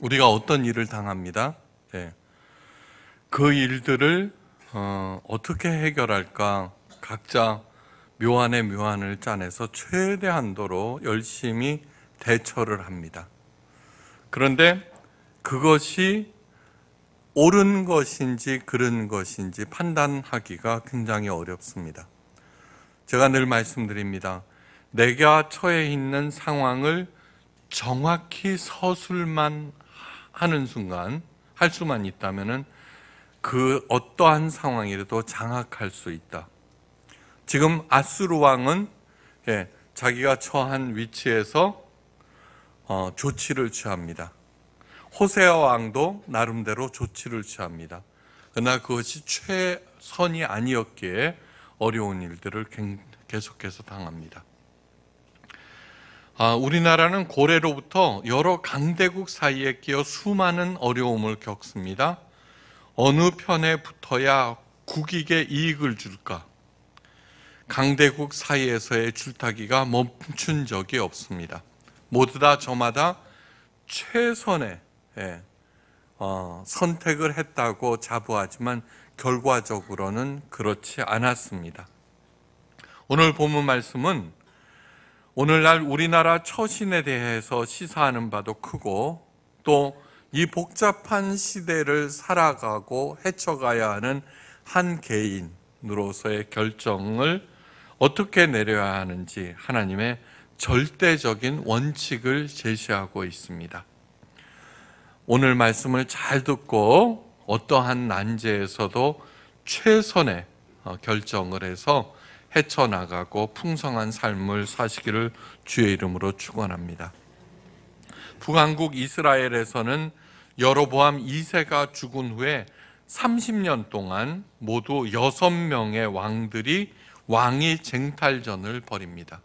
우리가 어떤 일을 당합니다. 네. 그 일들을 어, 떻게 해결할까? 각자 묘안의 묘안을 짜내서 최대한도로 열심히 대처를 합니다. 그런데 그것이 옳은 것인지 그른 것인지 판단하기가 굉장히 어렵습니다. 제가 늘 말씀드립니다. 내가 처해 있는 상황을 정확히 서술만 하는 순간 할 수만 있다면은 그 어떠한 상황이라도 장악할 수 있다. 지금 아수르 왕은 예, 자기가 처한 위치에서 어, 조치를 취합니다. 호세아 왕도 나름대로 조치를 취합니다. 그러나 그것이 최선이 아니었기에 어려운 일들을 계속해서 당합니다. 아, 우리나라는 고래로부터 여러 강대국 사이에 끼어 수많은 어려움을 겪습니다. 어느 편에 붙어야 국익에 이익을 줄까? 강대국 사이에서의 줄타기가 멈춘 적이 없습니다. 모두 다 저마다 최선의 예, 어, 선택을 했다고 자부하지만 결과적으로는 그렇지 않았습니다. 오늘 본문 말씀은 오늘날 우리나라 처신에 대해서 시사하는 바도 크고 또 이 복잡한 시대를 살아가고 헤쳐가야 하는 한 개인으로서의 결정을 어떻게 내려야 하는지 하나님의 절대적인 원칙을 제시하고 있습니다. 오늘 말씀을 잘 듣고 어떠한 난제에서도 최선의 결정을 해서 헤쳐나가고 풍성한 삶을 사시기를 주의 이름으로 축원합니다. 북한국 이스라엘에서는 여로보암 2세가 죽은 후에 30년 동안 모두 6명의 왕들이 왕위 쟁탈전을 벌입니다.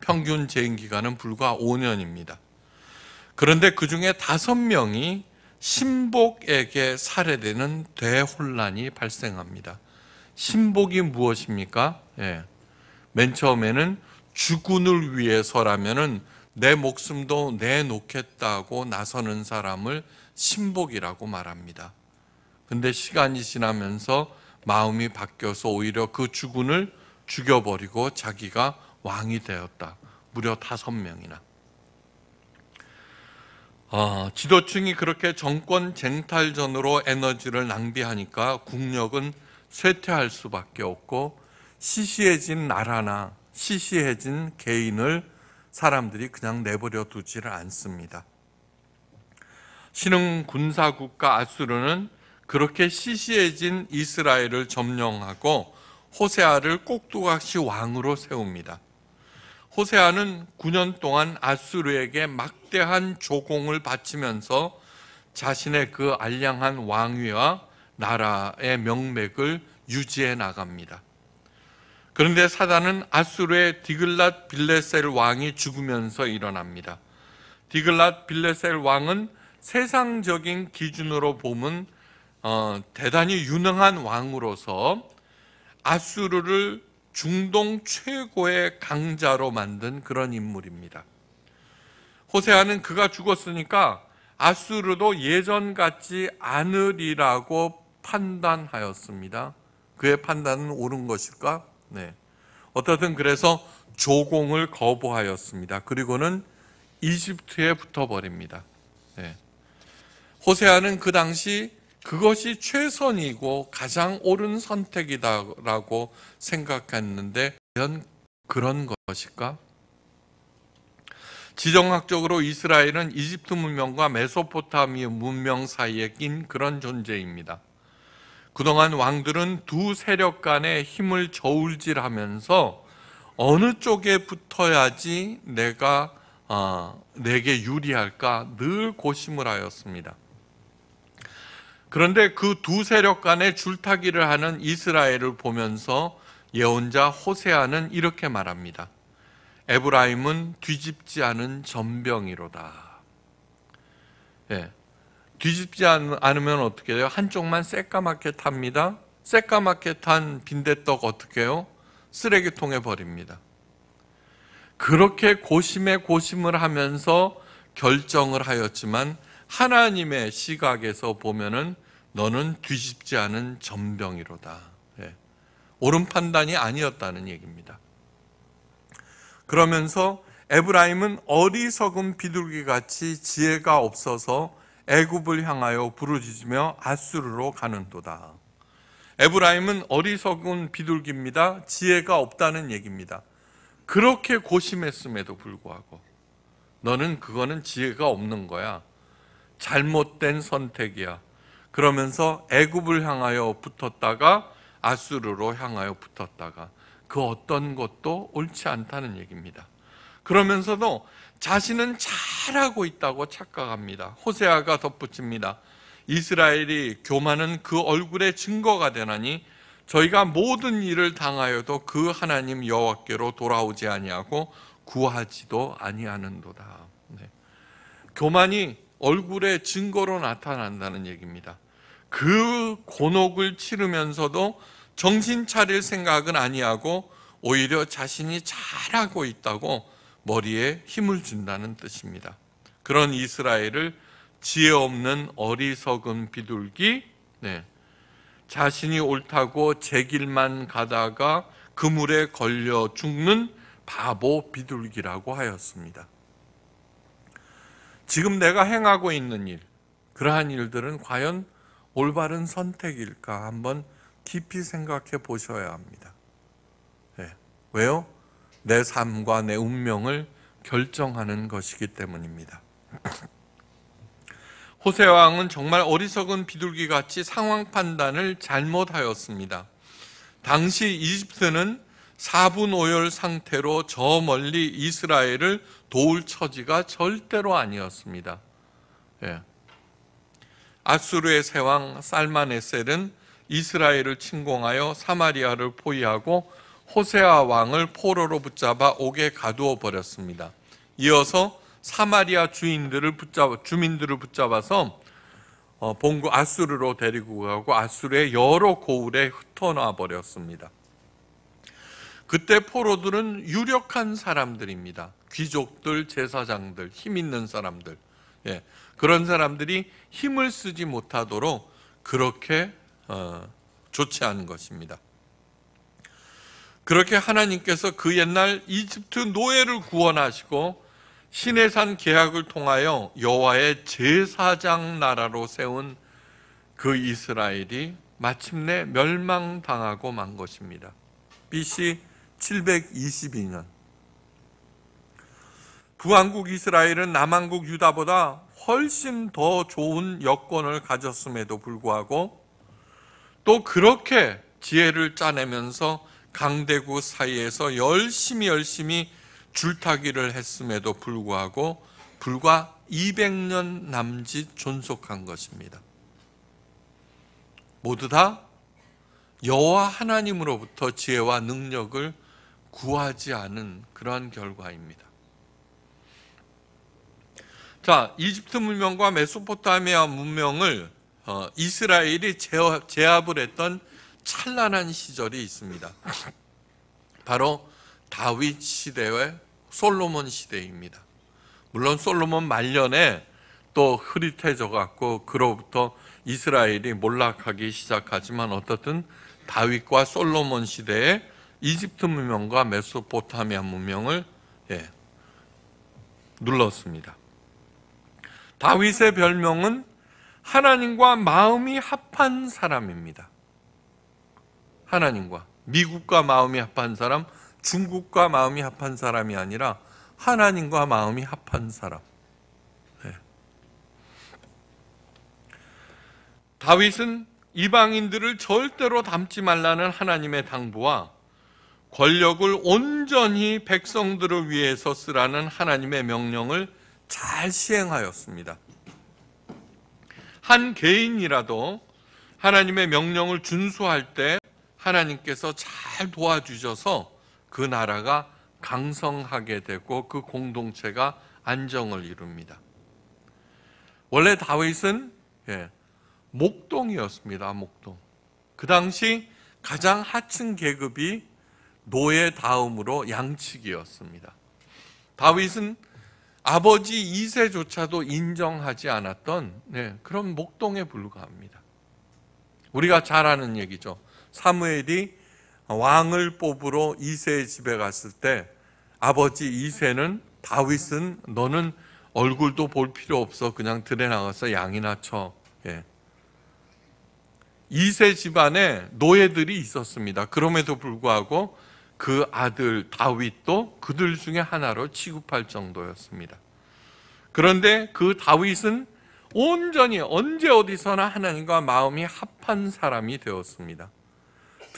평균 재임 기간은 불과 5년입니다. 그런데 그 중에 5명이 신복에게 살해되는 대혼란이 발생합니다. 신복이 무엇입니까? 예. 맨 처음에는 주군을 위해서라면은 내 목숨도 내놓겠다고 나서는 사람을 신복이라고 말합니다. 근데 시간이 지나면서 마음이 바뀌어서 오히려 그 주군을 죽여버리고 자기가 왕이 되었다. 무려 다섯 명이나. 어, 지도층이 그렇게 정권 쟁탈전으로 에너지를 낭비하니까 국력은 쇠퇴할 수밖에 없고 시시해진 나라나 시시해진 개인을 사람들이 그냥 내버려 두지를 않습니다. 신흥 군사국가 아수르는 그렇게 시시해진 이스라엘을 점령하고 호세아를 꼭두각시 왕으로 세웁니다. 호세아는 9년 동안 아수르에게 막대한 조공을 바치면서 자신의 그 알량한 왕위와 나라의 명맥을 유지해 나갑니다. 그런데 사단은 아수르의 디글랏 빌레셀 왕이 죽으면서 일어납니다. 디글랏 빌레셀 왕은 세상적인 기준으로 보면 어, 대단히 유능한 왕으로서 아수르를 중동 최고의 강자로 만든 그런 인물입니다. 호세아는 그가 죽었으니까 아수르도 예전 같지 않으리라고 판단하였습니다. 그의 판단은 옳은 것일까? 네. 어떻든 그래서 조공을 거부하였습니다. 그리고는 이집트에 붙어버립니다. 네. 호세아는 그 당시 그것이 최선이고 가장 옳은 선택이다라고 생각했는데 과연 그런 것일까? 지정학적으로 이스라엘은 이집트 문명과 메소포타미아 문명 사이에 낀 그런 존재입니다. 그동안 왕들은 두 세력 간의 힘을 저울질하면서 어느 쪽에 붙어야지 내가 어, 내게 유리할까 늘 고심을 하였습니다. 그런데 그 두 세력 간의 줄타기를 하는 이스라엘을 보면서 예언자 호세아는 이렇게 말합니다. 에브라임은 뒤집지 않은 전병이로다. 예, 뒤집지 않으면 어떻게 돼요? 한쪽만 새까맣게 탑니다. 새까맣게 탄 빈대떡 어떻게 해요? 쓰레기통에 버립니다. 그렇게 고심에 고심을 하면서 결정을 하였지만 하나님의 시각에서 보면은 너는 뒤집지 않은 전병이로다. 예. 옳은 판단이 아니었다는 얘기입니다. 그러면서 에브라임은 어리석은 비둘기 같이 지혜가 없어서 애굽을 향하여 부르짖으며 아수르로 가는도다. 에브라임은 어리석은 비둘기입니다. 지혜가 없다는 얘기입니다. 그렇게 고심했음에도 불구하고 너는 그거는 지혜가 없는 거야. 잘못된 선택이야. 그러면서 애굽을 향하여 붙었다가 아수르로 향하여 붙었다가 그 어떤 것도 옳지 않다는 얘기입니다. 그러면서도 자신은 잘하고 있다고 착각합니다. 호세아가 덧붙입니다. 이스라엘이 교만은 그 얼굴의 증거가 되나니 저희가 모든 일을 당하여도 그 하나님 여호와께로 돌아오지 아니하고 구하지도 아니하는도다. 네. 교만이 얼굴의 증거로 나타난다는 얘기입니다. 그 곤혹을 치르면서도 정신 차릴 생각은 아니하고 오히려 자신이 잘하고 있다고 머리에 힘을 준다는 뜻입니다. 그런 이스라엘을 지혜 없는 어리석은 비둘기, 네. 자신이 옳다고 제 길만 가다가 그물에 걸려 죽는 바보 비둘기라고 하였습니다. 지금 내가 행하고 있는 일, 그러한 일들은 과연 올바른 선택일까 한번 깊이 생각해 보셔야 합니다. 네. 왜요? 내 삶과 내 운명을 결정하는 것이기 때문입니다. 호세 왕은 정말 어리석은 비둘기 같이 상황 판단을 잘못하였습니다. 당시 이집트는 4분 5열 상태로 저 멀리 이스라엘을 도울 처지가 절대로 아니었습니다. 예. 아수르의 세왕 살만에셀은 이스라엘을 침공하여 사마리아를 포위하고 호세아 왕을 포로로 붙잡아 옥에 가두어 버렸습니다. 이어서 사마리아 주인들을 붙잡 주민들을 붙잡아서 어, 본구 아수르로 데리고 가고 아수르의 여러 고을에 흩어놔 버렸습니다. 그때 포로들은 유력한 사람들입니다. 귀족들, 제사장들, 힘 있는 사람들. 예, 그런 사람들이 힘을 쓰지 못하도록 그렇게 어, 조치한 것입니다. 그렇게 하나님께서 그 옛날 이집트 노예를 구원하시고 신해산 계약을 통하여 여호와의 제사장 나라로 세운 그 이스라엘이 마침내 멸망당하고 만 것입니다. BC 722년 북왕국 이스라엘은 남왕국 유다보다 훨씬 더 좋은 여건을 가졌음에도 불구하고 또 그렇게 지혜를 짜내면서 강대국 사이에서 열심히 열심히 줄타기를 했음에도 불구하고 불과 200년 남짓 존속한 것입니다. 모두 다 여호와 하나님으로부터 지혜와 능력을 구하지 않은 그러한 결과입니다. 자, 이집트 문명과 메소포타미아 문명을 어, 이스라엘이 제압을 했던 찬란한 시절이 있습니다. 바로 다윗 시대의 솔로몬 시대입니다. 물론 솔로몬 말년에 또 흐릿해져 갖고 그로부터 이스라엘이 몰락하기 시작하지만 어떻든 다윗과 솔로몬 시대에 이집트 문명과 메소포타미아 문명을 예, 눌렀습니다. 다윗의 별명은 하나님과 마음이 합한 사람입니다. 하나님과 미국과 마음이 합한 사람, 중국과 마음이 합한 사람이 아니라 하나님과 마음이 합한 사람. 네. 다윗은 이방인들을 절대로 닮지 말라는 하나님의 당부와 권력을 온전히 백성들을 위해서 쓰라는 하나님의 명령을 잘 시행하였습니다. 한 개인이라도 하나님의 명령을 준수할 때 하나님께서 잘 도와주셔서 그 나라가 강성하게 되고 그 공동체가 안정을 이룹니다. 원래 다윗은 예, 목동이었습니다. 목동. 그 당시 가장 하층 계급이 노예 다음으로 양측이었습니다. 다윗은 아버지 2세조차도 인정하지 않았던 예, 그런 목동에 불과합니다. 우리가 잘 아는 얘기죠. 사무엘이 왕을 뽑으러 이세의 집에 갔을 때 아버지 이세는 다윗은 너는 얼굴도 볼 필요 없어 그냥 들에 나가서 양이나 쳐 예. 이세 집안에 노예들이 있었습니다 그럼에도 불구하고 그 아들 다윗도 그들 중에 하나로 취급할 정도였습니다 그런데 그 다윗은 온전히 언제 어디서나 하나님과 마음이 합한 사람이 되었습니다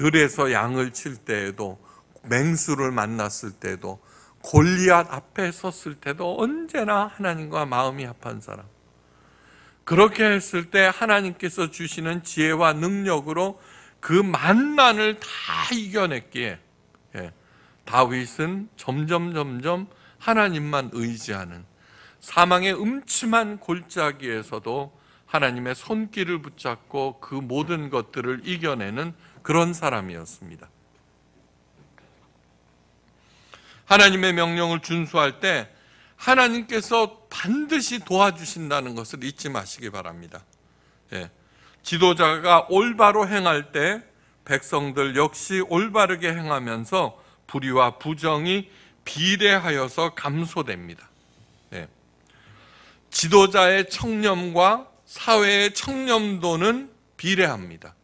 들에서 양을 칠 때에도 맹수를 만났을 때도 골리앗 앞에 섰을 때도 언제나 하나님과 마음이 합한 사람. 그렇게 했을 때 하나님께서 주시는 지혜와 능력으로 그 만난을 다 이겨냈기에 예, 다윗은 점점 점점 하나님만 의지하는 사망의 음침한 골짜기에서도 하나님의 손길을 붙잡고 그 모든 것들을 이겨내는 그런 사람이었습니다. 하나님의 명령을 준수할 때 하나님께서 반드시 도와주신다는 것을 잊지 마시기 바랍니다. 예. 지도자가 올바로 행할 때 백성들 역시 올바르게 행하면서 불의와 부정이 비례하여서 감소됩니다. 예. 지도자의 청렴과 사회의 청렴도는 비례합니다.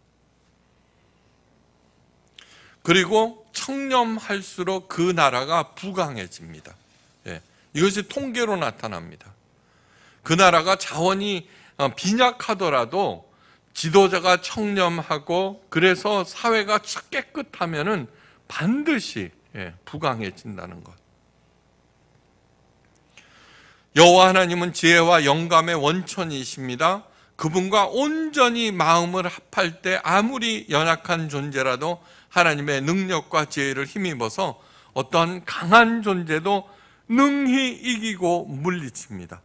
그리고 청렴할수록 그 나라가 부강해집니다. 예, 이것이 통계로 나타납니다. 그 나라가 자원이 어, 빈약하더라도 지도자가 청렴하고 그래서 사회가 깨끗하면은 반드시 예, 부강해진다는 것. 여호와 하나님은 지혜와 영감의 원천이십니다. 그분과 온전히 마음을 합할 때 아무리 연약한 존재라도 하나님의 능력과 지혜를 힘입어서 어떠한 강한 존재도 능히 이기고 물리칩니다.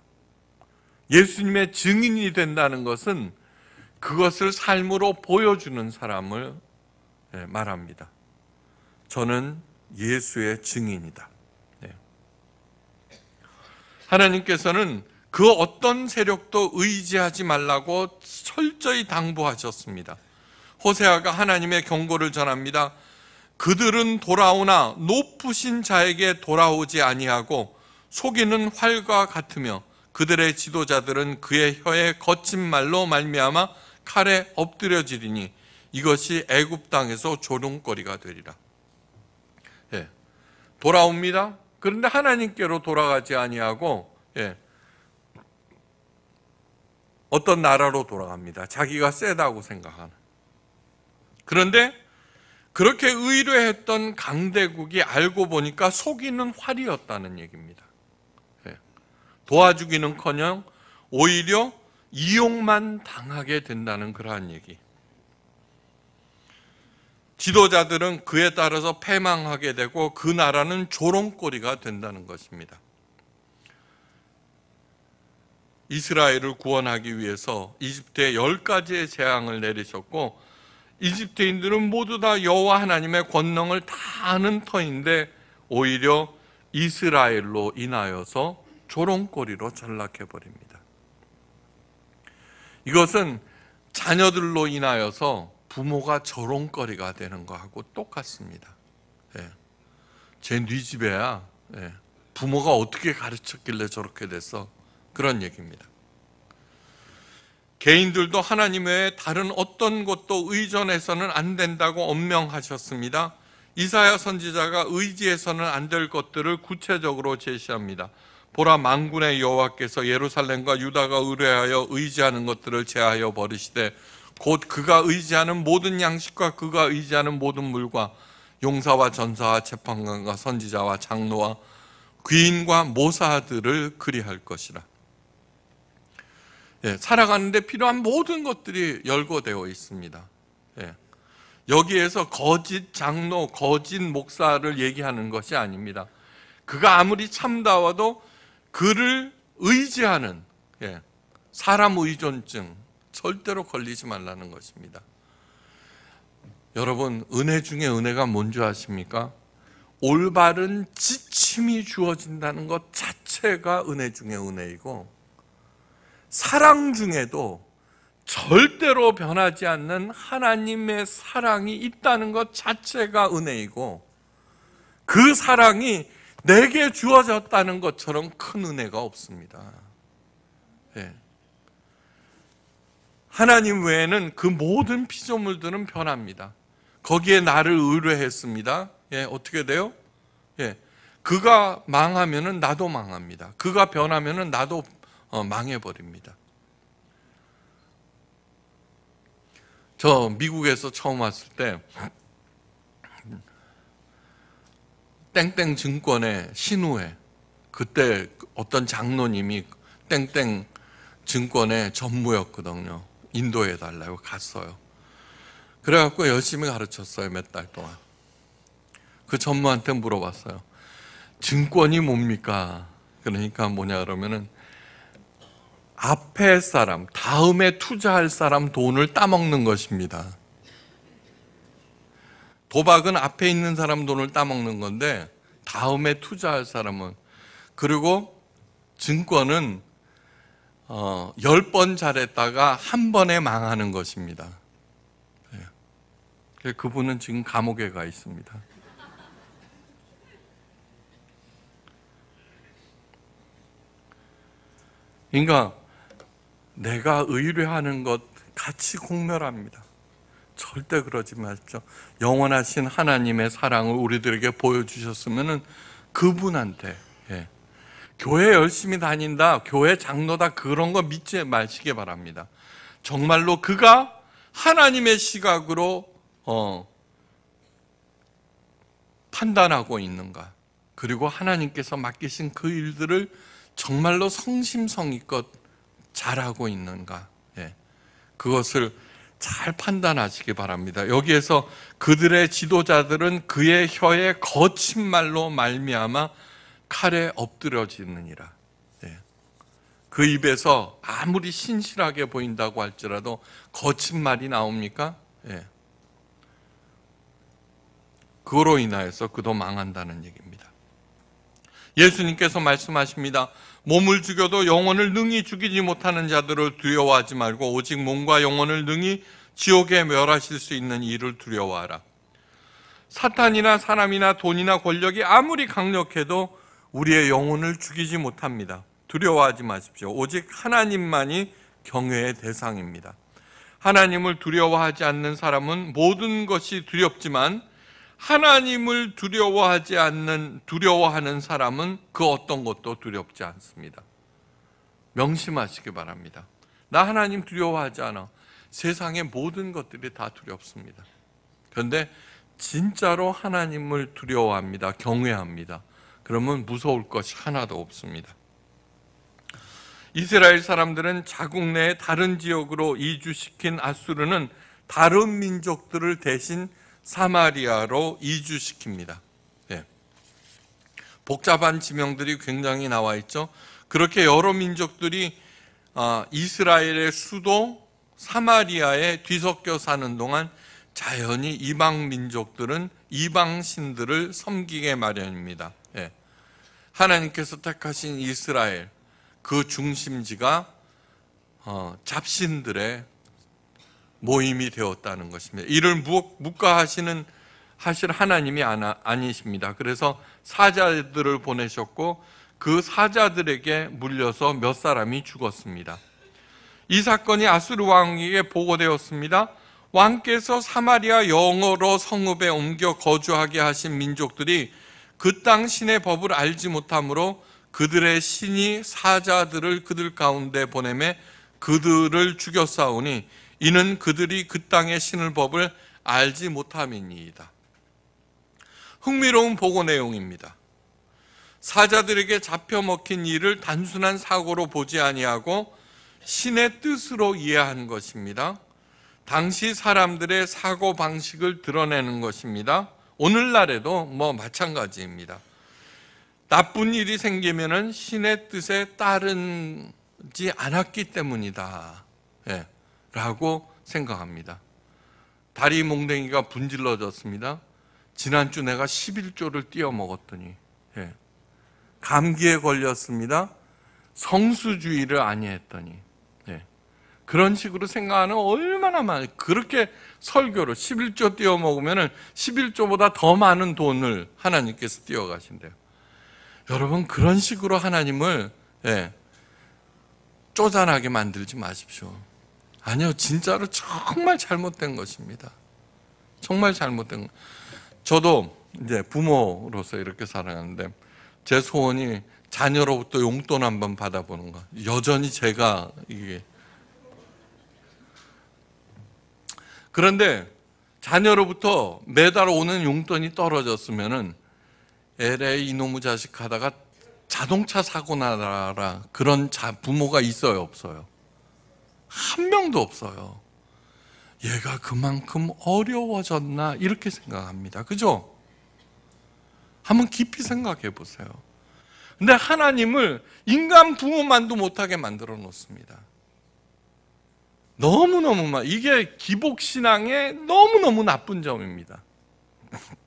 예수님의 증인이 된다는 것은 그것을 삶으로 보여주는 사람을 예, 말합니다. 저는 예수의 증인이다. 예. 하나님께서는 그 어떤 세력도 의지하지 말라고 철저히 당부하셨습니다. 호세아가 하나님의 경고를 전합니다. 그들은 돌아오나 높으신 자에게 돌아오지 아니하고 속이는 활과 같으며 그들의 지도자들은 그의 혀에 거친 말로 말미암아 칼에 엎드려지리니 이것이 애굽 땅에서 조롱거리가 되리라. 예. 돌아옵니다. 그런데 하나님께로 돌아가지 아니하고 예. 어떤 나라로 돌아갑니다. 자기가 세다고 생각하는. 그런데 그렇게 의뢰했던 강대국이 알고 보니까 속이는 활이었다는 얘기입니다. 예. 도와주기는커녕 오히려 이용만 당하게 된다는 그러한 얘기. 지도자들은 그에 따라서 패망하게 되고 그 나라는 조롱거리가 된다는 것입니다. 이스라엘을 구원하기 위해서 이집트에 열 가지의 재앙을 내리셨고 이집트인들은 모두 다 여호와 하나님의 권능을 다 아는 터인데 오히려 이스라엘로 인하여서 조롱거리로 전락해 버립니다. 이것은 자녀들로 인하여서 부모가 조롱거리가 되는 거하고 똑같습니다. 예. 제네 집에야 예. 부모가 어떻게 가르쳤길래 저렇게 됐어? 그런 얘기입니다. 개인들도 하나님 외에 다른 어떤 것도 의존해서는 안 된다고 엄명하셨습니다. 이사야 선지자가 의지해서는 안 될 것들을 구체적으로 제시합니다. 보라 망군의 여호와께서 예루살렘과 유다가 의뢰하여 의지하는 것들을 제하여 버리시되 곧 그가 의지하는 모든 양식과 그가 의지하는 모든 물과 용사와 전사와 재판관과 선지자와 장로와 귀인과 모사들을 그리할 것이라. 예, 살아가는데 필요한 모든 것들이 열거되어 있습니다. 예, 여기에서 거짓 장로, 거짓 목사를 얘기하는 것이 아닙니다. 그가 아무리 참다와도 그를 의지하는 예, 사람 의존증 절대로 걸리지 말라는 것입니다. 여러분 은혜 중에 은혜가 뭔지 아십니까? 올바른 지침이 주어진다는 것 자체가 은혜 중에 은혜이고 사랑 중에도 절대로 변하지 않는 하나님의 사랑이 있다는 것 자체가 은혜이고 그 사랑이 내게 주어졌다는 것처럼 큰 은혜가 없습니다. 예. 하나님 외에는 그 모든 피조물들은 변합니다. 거기에 나를 의뢰했습니다. 예, 어떻게 돼요? 예. 그가 망하면 나도 망합니다. 그가 변하면 나도 어, 망해버립니다. 저 미국에서 처음 왔을 때 땡땡 증권의 신우회 그때 어떤 장로님이 땡땡 증권의 전무였거든요. 인도해 달라고 갔어요. 그래갖고 열심히 가르쳤어요 몇 달 동안. 그 전무한테 물어봤어요. 증권이 뭡니까? 그러니까 뭐냐 그러면은 앞에 사람, 다음에 투자할 사람 돈을 따먹는 것입니다. 도박은 앞에 있는 사람 돈을 따먹는 건데, 다음에 투자할 사람은. 그리고 증권은 어, 1번 잘했다가 한 번에 망하는 것입니다. 네. 예. 그분은 지금 감옥에 가 있습니다. 그러니까 내가 의뢰하는 것 같이 공멸합니다. 절대 그러지 마십 영원하신 하나님의 사랑을 우리들에게 보여주셨으면 그분한테 예. 교회 열심히 다닌다, 교회 장로다 그런 거 믿지 마시기 바랍니다. 정말로 그가 하나님의 시각으로 어, 판단하고 있는가, 그리고 하나님께서 맡기신 그 일들을 정말로 성심성의껏 잘하고 있는가? 예. 그것을 잘 판단하시기 바랍니다. 여기에서 그들의 지도자들은 그의 혀에 거친 말로 말미암아 칼에 엎드려지느니라. 예. 그 입에서 아무리 신실하게 보인다고 할지라도 거친 말이 나옵니까? 예. 그로 인하여서 그도 망한다는 얘기입니다. 예수님께서 말씀하십니다. 몸을 죽여도 영혼을 능히 죽이지 못하는 자들을 두려워하지 말고 오직 몸과 영혼을 능히 지옥에 멸하실 수 있는 일을 두려워하라. 사탄이나 사람이나 돈이나 권력이 아무리 강력해도 우리의 영혼을 죽이지 못합니다. 두려워하지 마십시오. 오직 하나님만이 경외의 대상입니다. 하나님을 두려워하지 않는 사람은 모든 것이 두렵지만 하나님을 두려워하지 않는 두려워하는 사람은 그 어떤 것도 두렵지 않습니다. 명심하시기 바랍니다. 나 하나님 두려워하지 않아. 세상의 모든 것들이 다 두렵습니다. 그런데 진짜로 하나님을 두려워합니다. 경외합니다. 그러면 무서울 것이 하나도 없습니다. 이스라엘 사람들은 자국 내 다른 지역으로 이주시킨 아수르는 다른 민족들을 대신 사마리아로 이주시킵니다. 예. 복잡한 지명들이 굉장히 나와 있죠. 그렇게 여러 민족들이 아, 이스라엘의 수도 사마리아에 뒤섞여 사는 동안 자연히 이방 민족들은 이방 신들을 섬기게 마련입니다. 예. 하나님께서 택하신 이스라엘 그 중심지가 어, 잡신들의 모임이 되었다는 것입니다. 이를 묵과하시는 하실 하나님이 아니십니다. 그래서 사자들을 보내셨고 그 사자들에게 물려서 몇 사람이 죽었습니다. 이 사건이 아수르 왕에게 보고되었습니다. 왕께서 사마리아 영어로 성읍에 옮겨 거주하게 하신 민족들이 그 땅 신의 법을 알지 못하므로 그들의 신이 사자들을 그들 가운데 보내매 그들을 죽였사오니 이는 그들이 그 땅의 신을 법을 알지 못함이니이다. 흥미로운 보고 내용입니다. 사자들에게 잡혀 먹힌 일을 단순한 사고로 보지 아니하고 신의 뜻으로 이해한 것입니다. 당시 사람들의 사고 방식을 드러내는 것입니다. 오늘날에도 뭐 마찬가지입니다. 나쁜 일이 생기면은 신의 뜻에 따르지 않았기 때문이다. 예. 라고 생각합니다. 다리 몽댕이가 분질러졌습니다. 지난주 내가 11조를 띄어 먹었더니, 예. 감기에 걸렸습니다. 성수주의를 아니했더니, 예. 그런 식으로 생각하는 얼마나 많이, 그렇게 설교로 11조 띄어 먹으면 11조보다 더 많은 돈을 하나님께서 띄어 가신대요. 여러분, 그런 식으로 하나님을, 예. 쪼잔하게 만들지 마십시오. 아니요, 진짜로 정말 잘못된 것입니다. 정말 잘못된 저도 이제 부모로서 이렇게 살아가는데 제 소원이 자녀로부터 용돈 한번 받아보는 것. 여전히 제가 이게. 그런데 자녀로부터 매달 오는 용돈이 떨어졌으면은 LA 이놈의 자식 하다가 자동차 사고 나라 그런 자, 부모가 있어요 없어요? 한 명도 없어요. 얘가 그만큼 어려워졌나 이렇게 생각합니다. 그죠? 한번 깊이 생각해 보세요. 근데 하나님을 인간 부모만도 못하게 만들어 놓습니다. 너무너무 막 이게 기복신앙의 너무너무 나쁜 점입니다.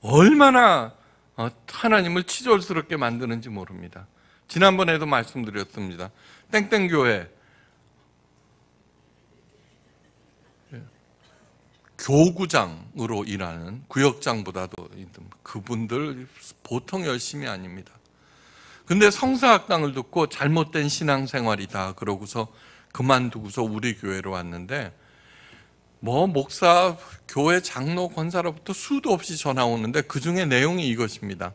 얼마나 어, 하나님을 치졸스럽게 만드는지 모릅니다. 지난번에도 말씀드렸습니다. 땡땡교회 교구장으로 일하는 구역장보다도 그분들 보통 열심히 아닙니다. 근데 성사학당을 듣고 잘못된 신앙생활이다 그러고서 그만두고서 우리 교회로 왔는데 뭐 목사, 교회 장로, 권사로부터 수도 없이 전화 오는데 그 중에 내용이 이것입니다.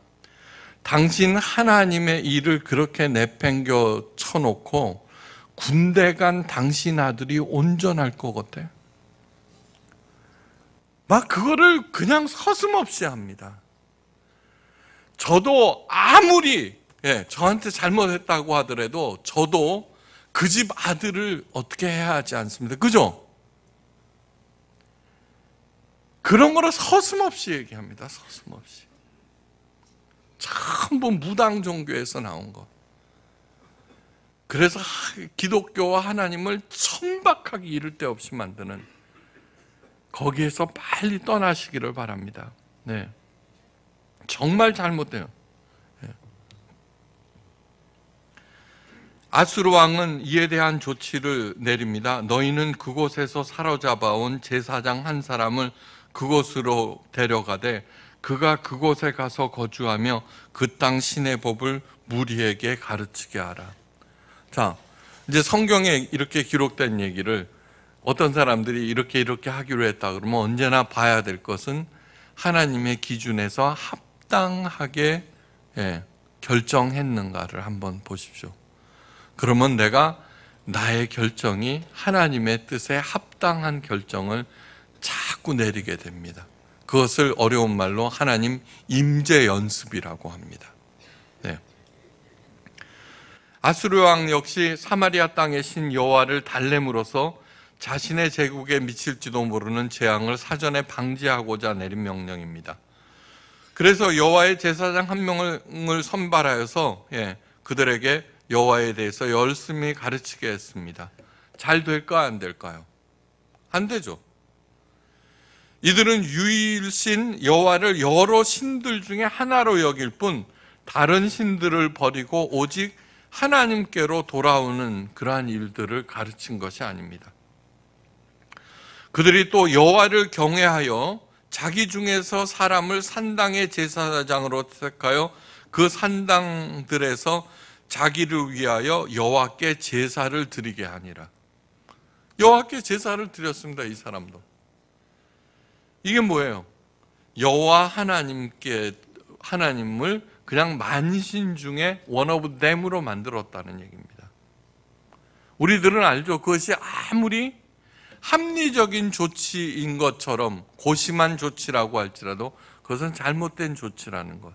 당신 하나님의 일을 그렇게 내팽겨 쳐놓고 군대 간 당신 아들이 온전할 것 같아요. 막 그거를 그냥 서슴없이 합니다. 저도 아무리 예, 저한테 잘못했다고 하더라도 저도 그 집 아들을 어떻게 해야 하지 않습니다. 그죠? 그런 거를 서슴없이 얘기합니다. 서슴없이. 전부 뭐 무당 종교에서 나온 것. 그래서 기독교와 하나님을 천박하게 이를 데 없이 만드는 거기에서 빨리 떠나시기를 바랍니다. 네. 정말 잘못돼요. 네. 아수르 왕은 이에 대한 조치를 내립니다. 너희는 그곳에서 사로잡아온 제사장 한 사람을 그곳으로 데려가되 그가 그곳에 가서 거주하며 그 땅 신의 법을 무리에게 가르치게 하라. 자, 이제 성경에 이렇게 기록된 얘기를 어떤 사람들이 이렇게 이렇게 하기로 했다 그러면 언제나 봐야 될 것은 하나님의 기준에서 합당하게 예, 결정했는가를 한번 보십시오. 그러면 내가 나의 결정이 하나님의 뜻에 합당한 결정을 자꾸 내리게 됩니다. 그것을 어려운 말로 하나님 임재 연습이라고 합니다. 네. 아수르 왕 역시 사마리아 땅의 신 여호와를 달래므로써 자신의 제국에 미칠지도 모르는 재앙을 사전에 방지하고자 내린 명령입니다. 그래서 여호와의 제사장 한 명을 선발하여서 예, 그들에게 여호와에 대해서 열심히 가르치게 했습니다. 잘 될까 안 될까요? 안 되죠. 이들은 유일신 여호와를 여러 신들 중에 하나로 여길 뿐 다른 신들을 버리고 오직 하나님께로 돌아오는 그러한 일들을 가르친 것이 아닙니다. 그들이 또 여호와를 경외하여 자기 중에서 사람을 산당의 제사장으로 택하여 그 산당들에서 자기를 위하여 여호와께 제사를 드리게 하니라. 여호와께 제사를 드렸습니다. 이 사람도. 이게 뭐예요? 여호와 하나님께 하나님을 그냥 만신 중에 원 오브 댐으로 만들었다는 얘기입니다. 우리들은 알죠. 그것이 아무리 합리적인 조치인 것처럼 고심한 조치라고 할지라도 그것은 잘못된 조치라는 것.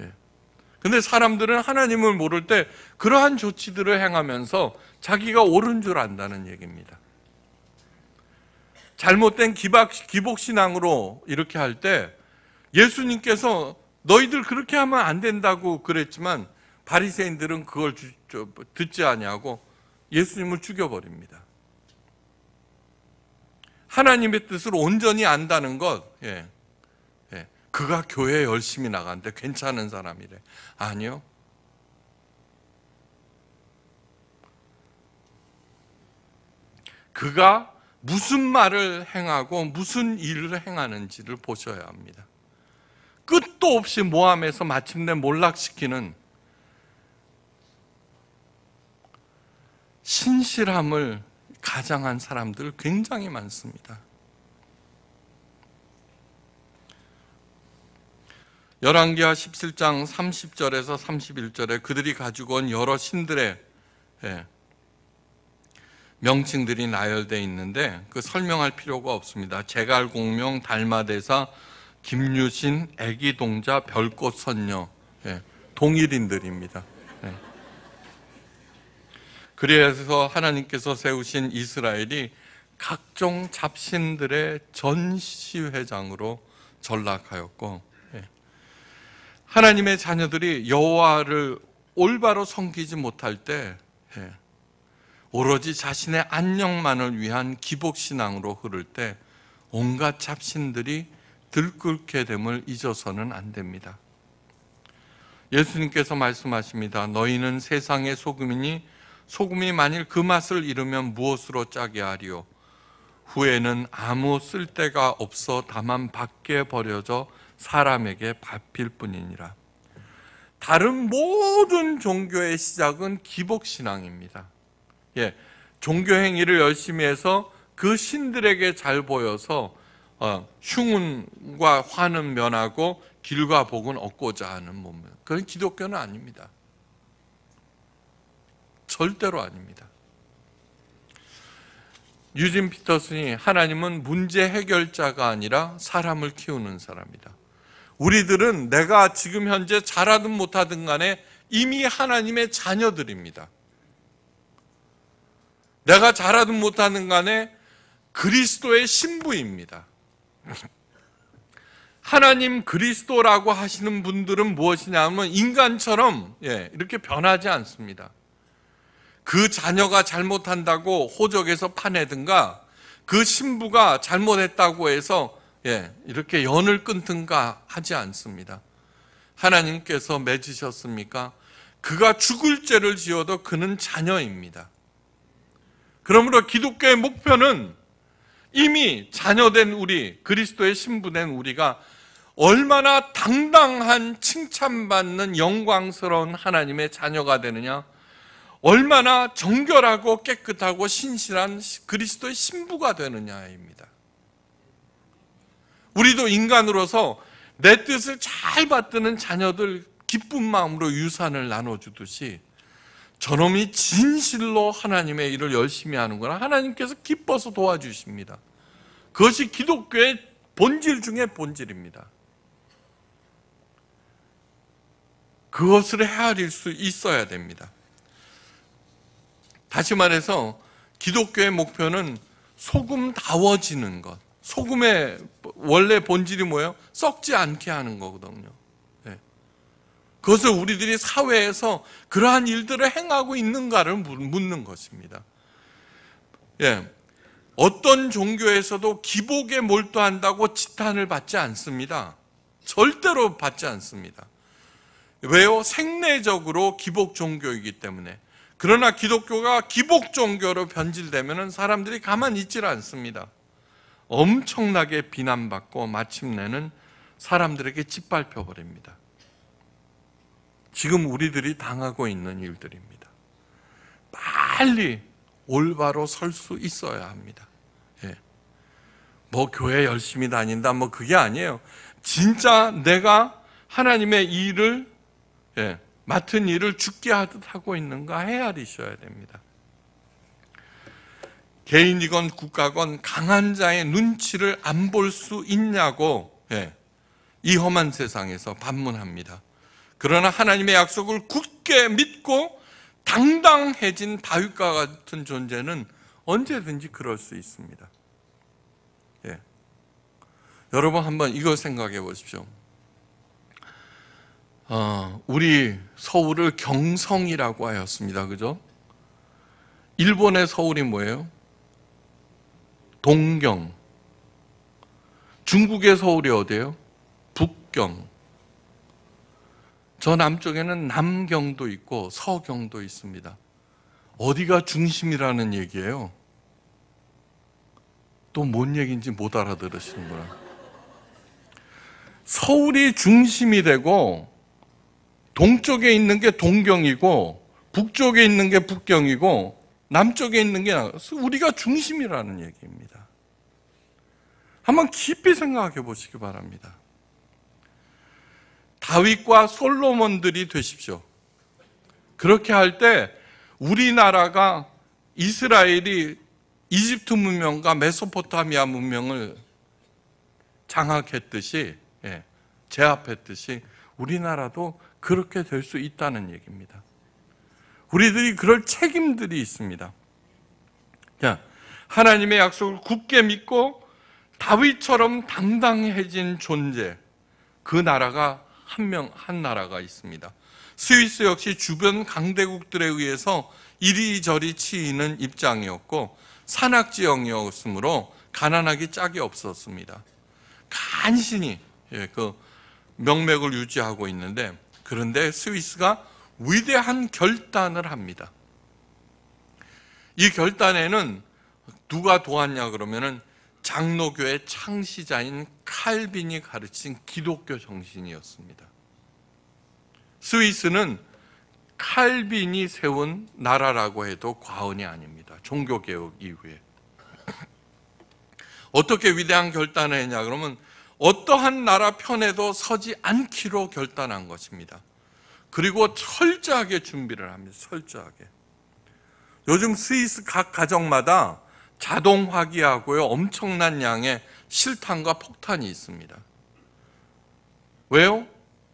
예. 근데 사람들은 하나님을 모를 때 그러한 조치들을 행하면서 자기가 옳은 줄 안다는 얘기입니다. 잘못된 기박, 기복신앙으로 이렇게 할 때 예수님께서 너희들 그렇게 하면 안 된다고 그랬지만 바리새인들은 그걸 듣지 아니고 예수님을 죽여버립니다. 하나님의 뜻을 온전히 안다는 것, 예. 예. 그가 교회 열심히 나가는데 괜찮은 사람이래. 아니요. 그가 무슨 말을 행하고 무슨 일을 행하는지를 보셔야 합니다. 끝도 없이 모함해서 마침내 몰락시키는 신실함을 가장한 사람들 굉장히 많습니다. 열왕기하 17장 30절에서 31절에 그들이 가지고 온 여러 신들의 예, 명칭들이 나열되어 있는데 그 설명할 필요가 없습니다. 제갈공명, 달마대사, 김유신, 애기동자, 별꽃선녀 예, 동일인들입니다. 그래서 하나님께서 세우신 이스라엘이 각종 잡신들의 전시회장으로 전락하였고 예. 하나님의 자녀들이 여호와를 올바로 섬기지 못할 때 예. 오로지 자신의 안녕만을 위한 기복신앙으로 흐를 때 온갖 잡신들이 들끓게 됨을 잊어서는 안 됩니다 예수님께서 말씀하십니다 너희는 세상의 소금이니 소금이 만일 그 맛을 잃으면 무엇으로 짜게 하리요? 후에는 아무 쓸데가 없어 다만 밖에 버려져 사람에게 밟힐 뿐이니라. 다른 모든 종교의 시작은 기복신앙입니다. 예, 종교행위를 열심히 해서 그 신들에게 잘 보여서 어, 흉과 화는 면하고 길과 복은 얻고자 하는 몸. 그건 기독교는 아닙니다. 절대로 아닙니다. 유진 피터슨이 하나님은 문제 해결자가 아니라 사람을 키우는 사람이다. 우리들은 내가 지금 현재 잘하든 못하든 간에 이미 하나님의 자녀들입니다. 내가 잘하든 못하든 간에 그리스도의 신부입니다. 하나님 그리스도라고 하시는 분들은 무엇이냐면 인간처럼 예, 이렇게 변하지 않습니다. 그 자녀가 잘못한다고 호적에서 파내든가 그 신부가 잘못했다고 해서 예, 이렇게 연을 끊든가 하지 않습니다. 하나님께서 맺으셨습니까? 그가 죽을 죄를 지어도 그는 자녀입니다. 그러므로 기독교의 목표는 이미 자녀된 우리, 그리스도의 신부된 우리가 얼마나 당당한 칭찬받는 영광스러운 하나님의 자녀가 되느냐? 얼마나 정결하고 깨끗하고 신실한 그리스도의 신부가 되느냐입니다. 우리도 인간으로서 내 뜻을 잘 받드는 자녀들 기쁜 마음으로 유산을 나눠주듯이 저놈이 진실로 하나님의 일을 열심히 하는 거나 하나님께서 기뻐서 도와주십니다. 그것이 기독교의 본질 중의 본질입니다. 그것을 헤아릴 수 있어야 됩니다. 다시 말해서 기독교의 목표는 소금다워지는 것. 소금의 원래 본질이 뭐예요? 썩지 않게 하는 거거든요. 예. 그것을 우리들이 사회에서 그러한 일들을 행하고 있는가를 묻는 것입니다. 예. 어떤 종교에서도 기복에 몰두한다고 지탄을 받지 않습니다. 절대로 받지 않습니다. 왜요? 생내적으로 기복 종교이기 때문에. 그러나 기독교가 기복 종교로 변질되면 사람들이 가만 있질 않습니다. 엄청나게 비난받고 마침내는 사람들에게 짓밟혀 버립니다. 지금 우리들이 당하고 있는 일들입니다. 빨리 올바로 설 수 있어야 합니다. 예. 뭐 교회 열심히 다닌다 뭐 그게 아니에요. 진짜 내가 하나님의 일을 예. 맡은 일을 죽게 하듯 하고 있는가 헤아리셔야 됩니다. 개인이건 국가건 강한 자의 눈치를 안 볼 수 있냐고 예, 이 험한 세상에서 반문합니다. 그러나 하나님의 약속을 굳게 믿고 당당해진 바윗과 같은 존재는 언제든지 그럴 수 있습니다. 예. 여러분 한번 이거 생각해 보십시오. 어, 우리 서울을 경성이라고 하였습니다. 그죠? 일본의 서울이 뭐예요? 동경. 중국의 서울이 어디예요? 북경. 저 남쪽에는 남경도 있고 서경도 있습니다. 어디가 중심이라는 얘기예요? 또 뭔 얘기인지 못 알아들으시는구나. 서울이 중심이 되고 동쪽에 있는 게 동경이고 북쪽에 있는 게 북경이고 남쪽에 있는 게 우리가 중심이라는 얘기입니다. 한번 깊이 생각해 보시기 바랍니다. 다윗과 솔로몬들이 되십시오. 그렇게 할 때 우리나라가 이스라엘이 이집트 문명과 메소포타미아 문명을 장악했듯이 예, 제압했듯이 우리나라도 그렇게 될 수 있다는 얘기입니다. 우리들이 그럴 책임들이 있습니다. 자, 하나님의 약속을 굳게 믿고 다윗처럼 당당해진 존재, 그 나라가 한 명, 한 나라가 있습니다. 스위스 역시 주변 강대국들에 의해서 이리저리 치이는 입장이었고 산악지형이었으므로 가난하기 짝이 없었습니다. 간신히 예, 그 명맥을 유지하고 있는데 그런데 스위스가 위대한 결단을 합니다. 이 결단에는 누가 도왔냐 그러면은 장로교의 창시자인 칼빈이 가르친 기독교 정신이었습니다. 스위스는 칼빈이 세운 나라라고 해도 과언이 아닙니다. 종교개혁 이후에. 어떻게 위대한 결단을 했냐 그러면 어떠한 나라 편에도 서지 않기로 결단한 것입니다. 그리고 철저하게 준비를 합니다. 철저하게. 요즘 스위스 각 가정마다 자동 화기하고요. 엄청난 양의 실탄과 폭탄이 있습니다. 왜요?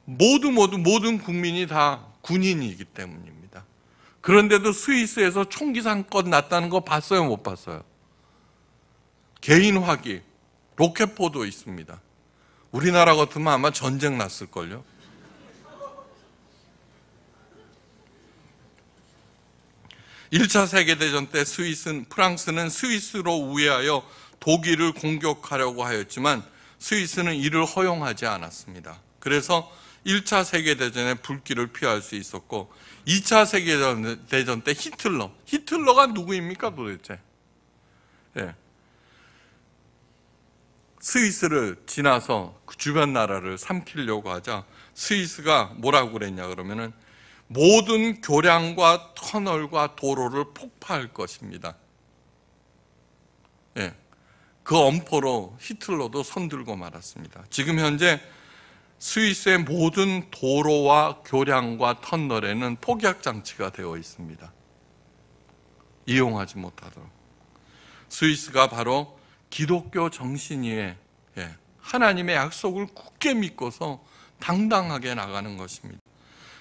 모두 모두 모든 국민이 다 군인이기 때문입니다. 그런데도 스위스에서 총기 상건 났다는 거 봤어요, 못 봤어요? 개인 화기, 로켓포도 있습니다. 우리나라 같으면 아마 전쟁 났을걸요? 일차 세계대전 때 스위스는, 프랑스는 스위스로 우회하여 독일을 공격하려고 하였지만 스위스는 이를 허용하지 않았습니다. 그래서 1차 세계대전의 불길을 피할 수 있었고 2차 세계대전 때 히틀러, 히틀러가 누구입니까 도대체? 예. 스위스를 지나서 그 주변 나라를 삼키려고 하자 스위스가 뭐라고 그랬냐 그러면은 모든 교량과 터널과 도로를 폭파할 것입니다. 예. 그 엄포로 히틀러도 손들고 말았습니다. 지금 현재 스위스의 모든 도로와 교량과 터널에는 폭약 장치가 되어 있습니다. 이용하지 못하도록. 스위스가 바로 기독교 정신이에 예, 하나님의 약속을 굳게 믿고서 당당하게 나가는 것입니다.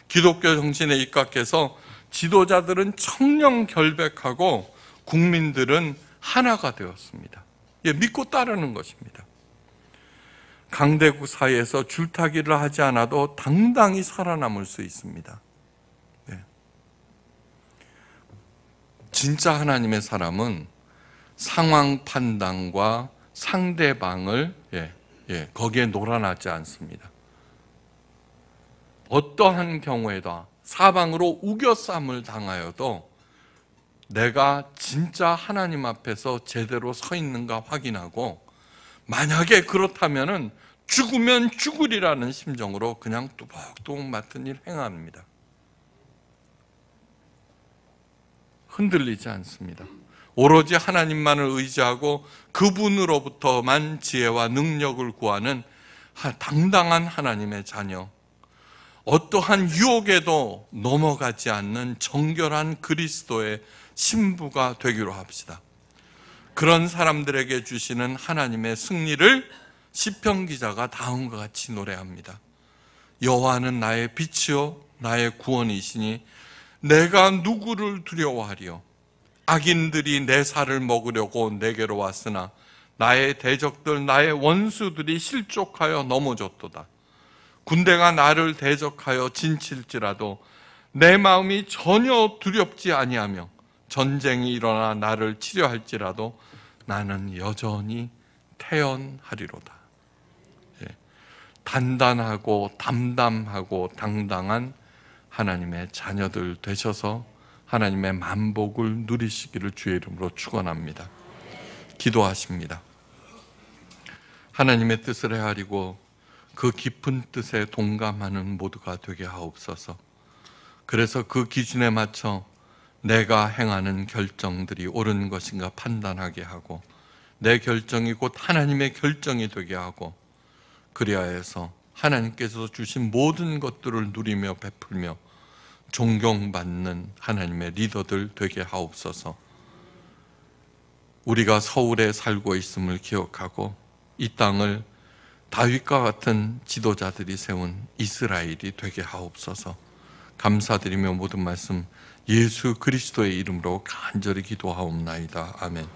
기독교 정신에 입각해서 지도자들은 청렴 결백하고 국민들은 하나가 되었습니다. 예, 믿고 따르는 것입니다. 강대국 사이에서 줄타기를 하지 않아도 당당히 살아남을 수 있습니다. 예. 진짜 하나님의 사람은 상황 판단과 상대방을 예, 예, 거기에 놀아나지 않습니다. 어떠한 경우에도 사방으로 우겨쌈을 당하여도 내가 진짜 하나님 앞에서 제대로 서 있는가 확인하고 만약에 그렇다면 죽으면 죽으리라는 심정으로 그냥 뚜벅뚜벅 맡은 일 행합니다. 흔들리지 않습니다. 오로지 하나님만을 의지하고 그분으로부터만 지혜와 능력을 구하는 당당한 하나님의 자녀. 어떠한 유혹에도 넘어가지 않는 정결한 그리스도의 신부가 되기로 합시다. 그런 사람들에게 주시는 하나님의 승리를 시편 기자가 다음과 같이 노래합니다. 여호와는 나의 빛이요 나의 구원이시니 내가 누구를 두려워하리요 악인들이 내 살을 먹으려고 내게로 왔으나 나의 대적들 나의 원수들이 실족하여 넘어졌도다 군대가 나를 대적하여 진칠지라도 내 마음이 전혀 두렵지 아니하며 전쟁이 일어나 나를 치료할지라도 나는 여전히 태연하리로다. 예. 단단하고 담담하고 당당한 하나님의 자녀들 되셔서 하나님의 만복을 누리시기를 주의 이름으로 축원합니다. 기도하십니다. 하나님의 뜻을 헤아리고 그 깊은 뜻에 동감하는 모두가 되게 하옵소서. 그래서 그 기준에 맞춰 내가 행하는 결정들이 옳은 것인가 판단하게 하고 내 결정이 곧 하나님의 결정이 되게 하고 그리하여서 하나님께서 주신 모든 것들을 누리며 베풀며 존경받는 하나님의 리더들 되게 하옵소서. 우리가 서울에 살고 있음을 기억하고 이 땅을 다윗과 같은 지도자들이 세운 이스라엘이 되게 하옵소서. 감사드리며 모든 말씀 예수 그리스도의 이름으로 간절히 기도하옵나이다. 아멘.